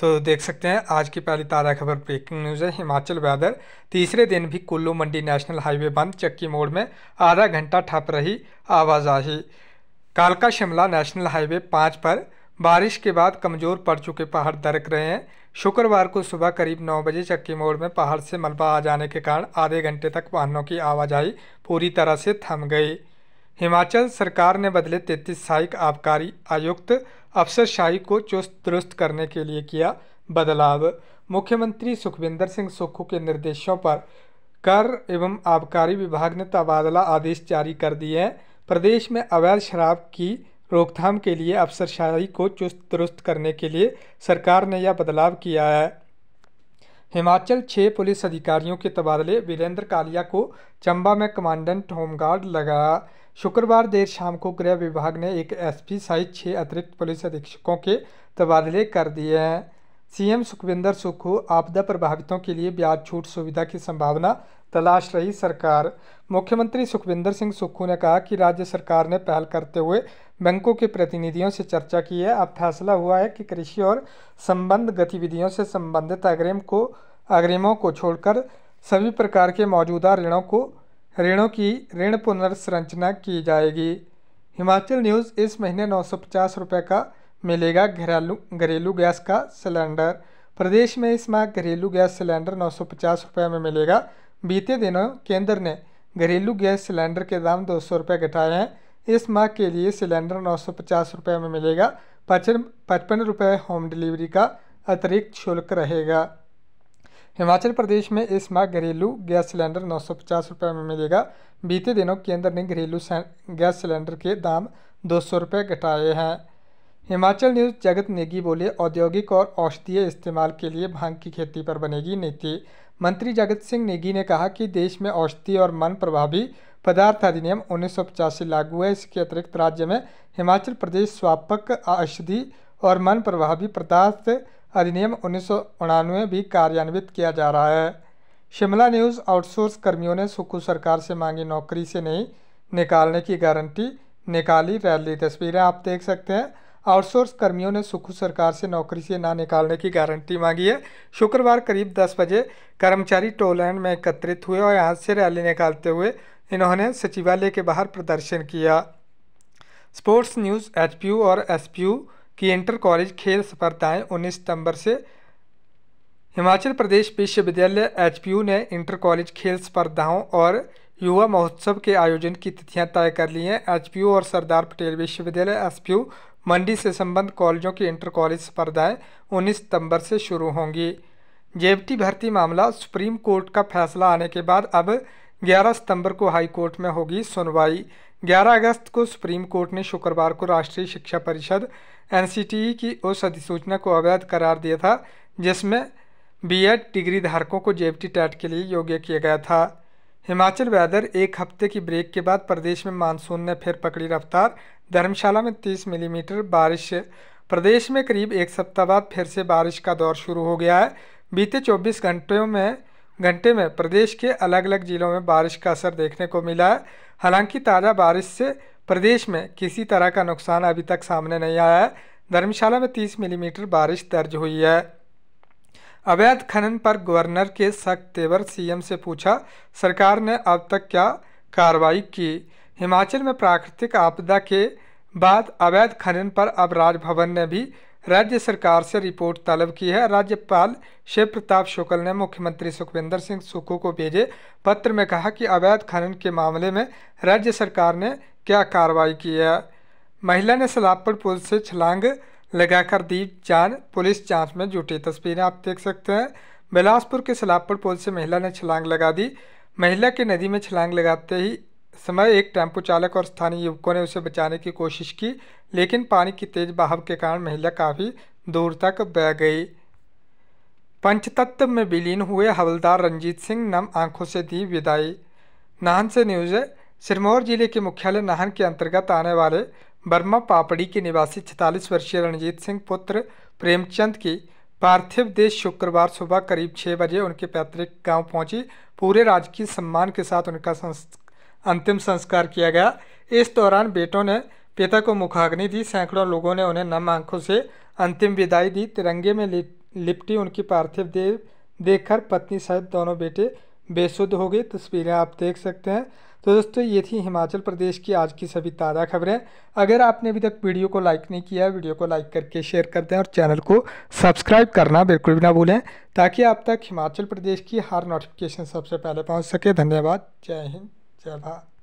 तो देख सकते हैं आज की पहली ताज़ा खबर ब्रेकिंग न्यूज़ है हिमाचल वेदर तीसरे दिन भी कुल्लू मंडी नेशनल हाईवे बंद चक्की मोड़ में आधा घंटा ठप रही आवाजाही कालका शिमला नेशनल हाईवे पाँच पर बारिश के बाद कमज़ोर पड़ चुके पहाड़ दरक रहे हैं शुक्रवार को सुबह करीब नौ बजे चक्की मोड़ में पहाड़ से मलबा आ जाने के कारण आधे घंटे तक वाहनों की आवाजाही पूरी तरह से थम गई हिमाचल सरकार ने बदले तैतीस सहायक आबकारी आयुक्त अफसरशाही को चुस्त दुरुस्त करने के लिए किया बदलाव मुख्यमंत्री सुखविंदर सिंह सुक्खू के निर्देशों पर कर एवं आबकारी विभाग ने तबादला आदेश जारी कर दिए हैं प्रदेश में अवैध शराब की रोकथाम के लिए अफसरशाही को चुस्त दुरुस्त करने के लिए सरकार ने यह बदलाव किया है हिमाचल छः पुलिस अधिकारियों के तबादले वीरेंद्र कालिया को चंबा में कमांडेंट होमगार्ड लगाया शुक्रवार देर शाम को गृह विभाग ने एक एसपी सहित छः अतिरिक्त पुलिस अधीक्षकों के तबादले कर दिए हैं सीएम सुखविंदर सुक्खू आपदा प्रभावितों के लिए ब्याज छूट सुविधा की संभावना तलाश रही सरकार मुख्यमंत्री सुखविंदर सिंह सुक्खू ने कहा कि राज्य सरकार ने पहल करते हुए बैंकों के प्रतिनिधियों से चर्चा की है अब फैसला हुआ है कि कृषि और संबंध गतिविधियों से संबंधित अग्रिम को अग्रिमों को छोड़कर सभी प्रकार के मौजूदा ऋणों को ऋणों की ऋण पुनर्संरचना की जाएगी हिमाचल न्यूज़ इस महीने नौ सौ पचास रुपये का मिलेगा घरेलू घरेलू गैस का सिलेंडर प्रदेश में इस माह घरेलू गैस सिलेंडर नौ सौ पचास रुपये में मिलेगा बीते दिनों केंद्र ने घरेलू गैस सिलेंडर के दाम दो सौ रुपये घटाए हैं इस माह के लिए सिलेंडर नौ सौ पचास रुपये में मिलेगा पचपन पचपन रुपये होम डिलीवरी का अतिरिक्त शुल्क रहेगा हिमाचल प्रदेश में इस माह घरेलू गैस सिलेंडर नौ सौ पचास रुपये में मिलेगा बीते दिनों केंद्र ने घरेलू गैस सिलेंडर के दाम दो सौ रुपये घटाए हैं हिमाचल न्यूज़ जगत नेगी बोले औद्योगिक और औषधीय इस्तेमाल के लिए भांग की खेती पर बनेगी नीति मंत्री जगत सिंह नेगी ने कहा कि देश में औषधि और मन प्रभावी पदार्थ अधिनियम उन्नीस लागू है इसके अतिरिक्त राज्य में हिमाचल प्रदेश स्वापक औषधि और मन प्रभावी पदार्थ अधिनियम उन्नीस भी कार्यान्वित किया जा रहा है शिमला न्यूज़ आउटसोर्स कर्मियों ने सुक्कू सरकार से मांगी नौकरी से नहीं निकालने की गारंटी निकाली रैली तस्वीरें आप देख सकते हैं आउटसोर्स कर्मियों ने सुखू सरकार से नौकरी से ना निकालने की गारंटी मांगी है शुक्रवार करीब 10 बजे कर्मचारी टोलैंड में एकत्रित हुए और यहाँ से रैली निकालते हुए इन्होंने सचिवालय के बाहर प्रदर्शन किया स्पोर्ट्स न्यूज़ एच और एस की इंटर कॉलेज खेल स्पर्धाएँ उन्नीस सितम्बर से हिमाचल प्रदेश विश्वविद्यालय एच ने इंटर कॉलेज खेल स्पर्धाओं और युवा महोत्सव के आयोजन की तिथियां तय कर ली हैं एच और सरदार पटेल विश्वविद्यालय एस मंडी से संबंध कॉलेजों की इंटर कॉलेज स्पर्धाएँ उन्नीस सितम्बर से शुरू होंगी जेबटी भर्ती मामला सुप्रीम कोर्ट का फैसला आने के बाद अब 11 सितंबर को हाई कोर्ट में होगी सुनवाई 11 अगस्त को सुप्रीम कोर्ट ने शुक्रवार को राष्ट्रीय शिक्षा परिषद एन की उस अधिसूचना को अवैध करार दिया था जिसमें बीएड डिग्री धारकों को जेबटी टैट के लिए योग्य किया गया था हिमाचल वेदर एक हफ्ते की ब्रेक के बाद प्रदेश में मानसून ने फिर पकड़ी रफ्तार धर्मशाला में 30 मिलीमीटर बारिश प्रदेश में करीब एक सप्ताह बाद फिर से बारिश का दौर शुरू हो गया है बीते 24 घंटों में घंटे में प्रदेश के अलग अलग जिलों में बारिश का असर देखने को मिला है हालांकि ताज़ा बारिश से प्रदेश में किसी तरह का नुकसान अभी तक सामने नहीं आया है धर्मशाला में तीस मिलीमीटर बारिश दर्ज हुई है अवैध खनन पर गवर्नर के सख्त तेवर सीएम से पूछा सरकार ने अब तक क्या कार्रवाई की हिमाचल में प्राकृतिक आपदा के बाद अवैध खनन पर अब राजभवन ने भी राज्य सरकार से रिपोर्ट तलब की है राज्यपाल शिव प्रताप शुक्ल ने मुख्यमंत्री सुखविंदर सिंह सुक्खू को भेजे पत्र में कहा कि अवैध खनन के मामले में राज्य सरकार ने क्या कार्रवाई की है महिला ने सलाबपुर पुल से छलांग लगाकर दी जान पुलिस जांच में जुटी तस्वीरें आप देख सकते हैं बिलासपुर के सलाबपुर पुल से महिला ने छलांग लगा दी महिला के नदी में छलांग लगाते ही समय एक टेम्पो चालक और स्थानीय युवकों ने उसे बचाने की कोशिश की लेकिन पानी की तेज बहाव के कारण महिला काफ़ी दूर तक बह गई पंचतत्व में विलीन हुए हवलदार रंजीत सिंह नम आंखों से दी विदाई नाहन से न्यूज़ सिरमौर जिले के मुख्यालय नाहन के अंतर्गत आने वाले बर्मा पापड़ी के निवासी छतालीस वर्षीय रणजीत सिंह पुत्र प्रेमचंद की पार्थिव देश शुक्रवार सुबह करीब छः बजे उनके पैतृक गांव पहुंची पूरे राजकीय सम्मान के साथ उनका संस... अंतिम संस्कार किया गया इस दौरान बेटों ने पिता को मुखाग्नि दी सैकड़ों लोगों ने उन्हें नम आंखों से अंतिम विदाई दी तिरंगे में लिपटी उनकी पार्थिव देव देखकर पत्नी सहित दोनों बेटे बेसुद हो गए तस्वीरें आप देख सकते हैं तो दोस्तों ये थी हिमाचल प्रदेश की आज की सभी ताज़ा खबरें अगर आपने अभी तक वीडियो को लाइक नहीं किया वीडियो को लाइक करके शेयर कर दें और चैनल को सब्सक्राइब करना बिल्कुल भी ना भूलें ताकि आप तक हिमाचल प्रदेश की हर नोटिफिकेशन सबसे पहले पहुँच सके धन्यवाद जय हिंद जय भारत